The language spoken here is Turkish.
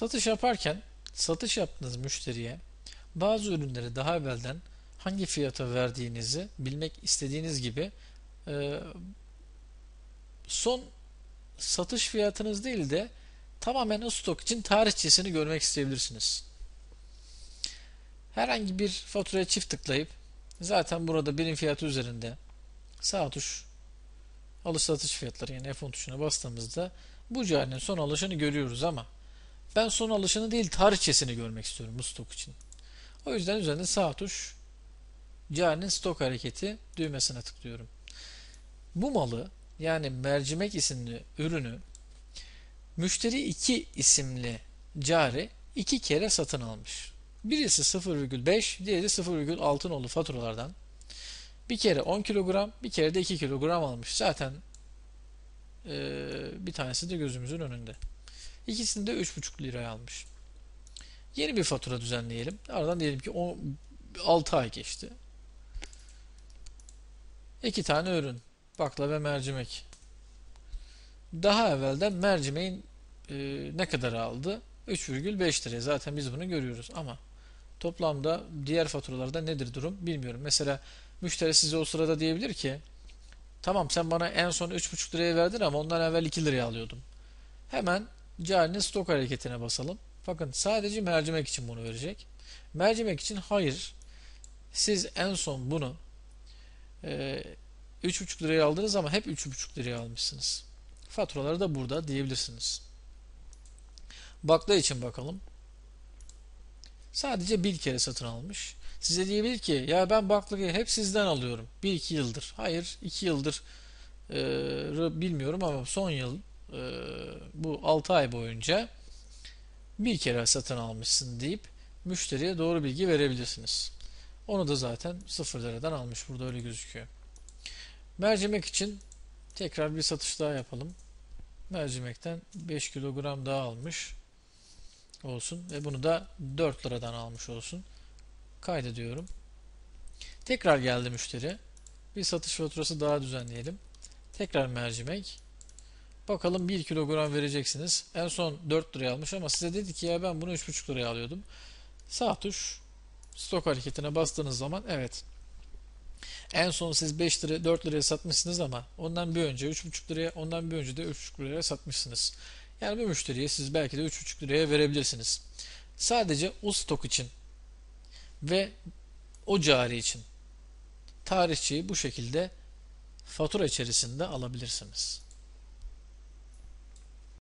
Satış yaparken satış yaptığınız müşteriye bazı ürünleri daha evvelden hangi fiyata verdiğinizi bilmek istediğiniz gibi e, son satış fiyatınız değil de tamamen o stok için tarihçesini görmek isteyebilirsiniz. Herhangi bir faturaya çift tıklayıp zaten burada birim fiyatı üzerinde sağ tuş alış satış fiyatları yani F10 tuşuna bastığımızda bu cahilin son alışını görüyoruz ama ben son alışını değil tarihçesini görmek istiyorum bu stok için. O yüzden üzerinde sağ tuş Cani'nin stok hareketi düğmesine tıklıyorum. Bu malı yani mercimek isimli ürünü müşteri 2 isimli cari iki kere satın almış. Birisi 0,5 diğeri 0,6 nolu faturalardan bir kere 10 kilogram bir kere de 2 kilogram almış. Zaten e, bir tanesi de gözümüzün önünde. İkisini de 3,5 liraya almış. Yeni bir fatura düzenleyelim. Aradan diyelim ki 10, 6 ay geçti. İki tane ürün. Bakla ve mercimek. Daha evvelden mercimeğin e, ne kadar aldı? 3,5 liraya. Zaten biz bunu görüyoruz ama toplamda diğer faturalarda nedir durum bilmiyorum. Mesela müşteri size o sırada diyebilir ki tamam sen bana en son 3,5 liraya verdin ama ondan evvel 2 liraya alıyordum. Hemen Cari'nin stok hareketine basalım. Bakın sadece mercimek için bunu verecek. Mercimek için hayır. Siz en son bunu e, 3,5 liraya aldınız ama hep 3,5 liraya almışsınız. Faturaları da burada diyebilirsiniz. Bakla için bakalım. Sadece bir kere satın almış. Size diyebilir ki ya ben baklayı hep sizden alıyorum. 1-2 yıldır. Hayır 2 yıldır e, bilmiyorum ama son yıl ee, bu 6 ay boyunca bir kere satın almışsın deyip müşteriye doğru bilgi verebilirsiniz. Onu da zaten 0 liradan almış. Burada öyle gözüküyor. Mercimek için tekrar bir satış daha yapalım. Mercimekten 5 kilogram daha almış olsun ve bunu da 4 liradan almış olsun. Kaydediyorum. Tekrar geldi müşteri. Bir satış faturası daha düzenleyelim. Tekrar mercimek Bakalım 1 kilogram vereceksiniz. En son 4 liraya almış ama size dedi ki ya ben bunu 3,5 liraya alıyordum. Sağ tuş stok hareketine bastığınız zaman evet. En son siz 5 lira 4 liraya satmışsınız ama ondan bir önce 3,5 liraya ondan bir önce de 3,5 liraya satmışsınız. Yani bu müşteriye siz belki de 3,5 liraya verebilirsiniz. Sadece o stok için ve o cari için tarihçiyi bu şekilde fatura içerisinde alabilirsiniz.